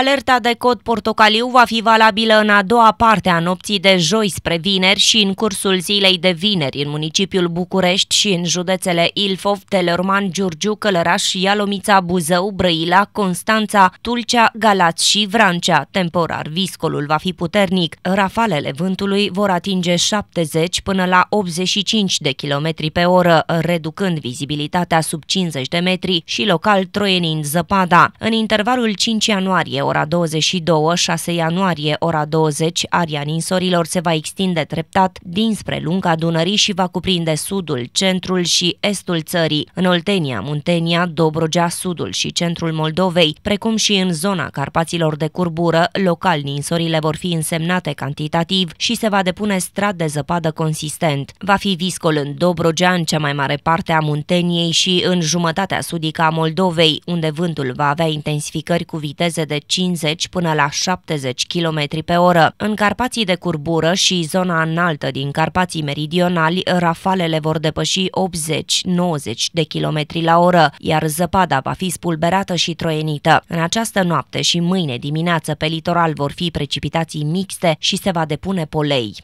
Alerta de cod portocaliu va fi valabilă în a doua parte a nopții de joi spre vineri și în cursul zilei de vineri în municipiul București și în județele Ilfov, Telorman, Giurgiu, Călăraș, Ialomița, Buzău, Brăila, Constanța, Tulcea, Galați și Vrancea. Temporar, viscolul va fi puternic. Rafalele vântului vor atinge 70 până la 85 de km pe oră, reducând vizibilitatea sub 50 de metri și local troienind zăpada. În intervalul 5 ianuarie ora 22, 6 ianuarie ora 20, aria ninsorilor se va extinde treptat dinspre lunga Dunării și va cuprinde sudul, centrul și estul țării, în Oltenia, Muntenia, Dobrogea, sudul și centrul Moldovei, precum și în zona Carpaților de curbură, local ninsorile vor fi însemnate cantitativ și se va depune strat de zăpadă consistent. Va fi viscol în Dobrogea, în cea mai mare parte a Munteniei și în jumătatea sudică a Moldovei, unde vântul va avea intensificări cu viteze de 50 până la 70 km pe oră. În Carpații de Curbură și zona înaltă din Carpații Meridionali, rafalele vor depăși 80-90 de km la oră, iar zăpada va fi spulberată și troienită. În această noapte și mâine dimineață pe litoral vor fi precipitații mixte și se va depune polei.